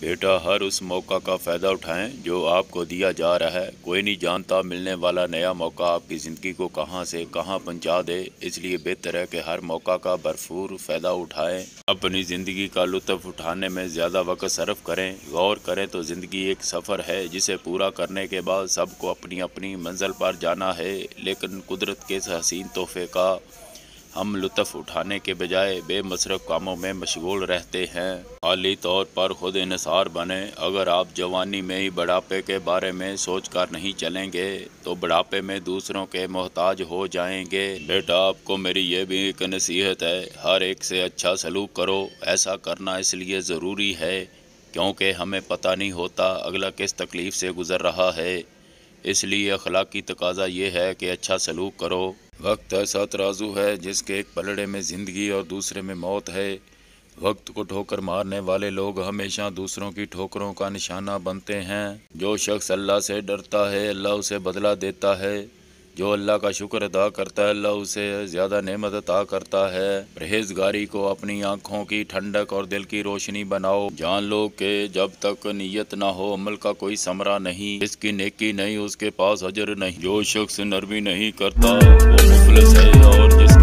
बेटा हर उस मौका का फ़ायदा उठाएं जो आपको दिया जा रहा है कोई नहीं जानता मिलने वाला नया मौका आपकी ज़िंदगी को कहां से कहां पहुंचा दे इसलिए बेहतर है कि हर मौका का भरपूर फ़ायदा उठाएं अपनी ज़िंदगी का लुत्फ उठाने में ज़्यादा वक्त सर्व करें गौर करें तो ज़िंदगी एक सफ़र है जिसे पूरा करने के बाद सबको अपनी अपनी मंजिल पर जाना है लेकिन कुदरत के हसीन तोहफे का हम लुत्फ़ उठाने के बजाय बेमसरफ कामों में मशगूल रहते हैं खाली तौर पर खुद इनसार बने अगर आप जवानी में ही बढ़ापे के बारे में सोच कर नहीं चलेंगे तो बढ़ापे में दूसरों के मोहताज हो जाएंगे बेटा आपको मेरी ये भी एक नसीहत है हर एक से अच्छा सलूक करो ऐसा करना इसलिए ज़रूरी है क्योंकि हमें पता नहीं होता अगला किस तकलीफ़ से गुज़र रहा है इसलिए अखलाकी तकाजा ये है कि अच्छा सलूक करो वक्त ऐसा तराजू है जिसके एक पलड़े में ज़िंदगी और दूसरे में मौत है वक्त को ठोकर मारने वाले लोग हमेशा दूसरों की ठोकरों का निशाना बनते हैं जो शख्स अल्लाह से डरता है अल्लाह उसे बदला देता है जो अल्लाह का शुक्र अदा करता है अल्लाह उसे ज़्यादा नेमत अता करता है परहेजगारी को अपनी आँखों की ठंडक और दिल की रोशनी बनाओ जान लो के जब तक नीयत ना हो अमल का कोई समरा नहीं इसकी नेकी नहीं उसके पास अजर नहीं जो शख्स नरमी नहीं करता वो है और जिस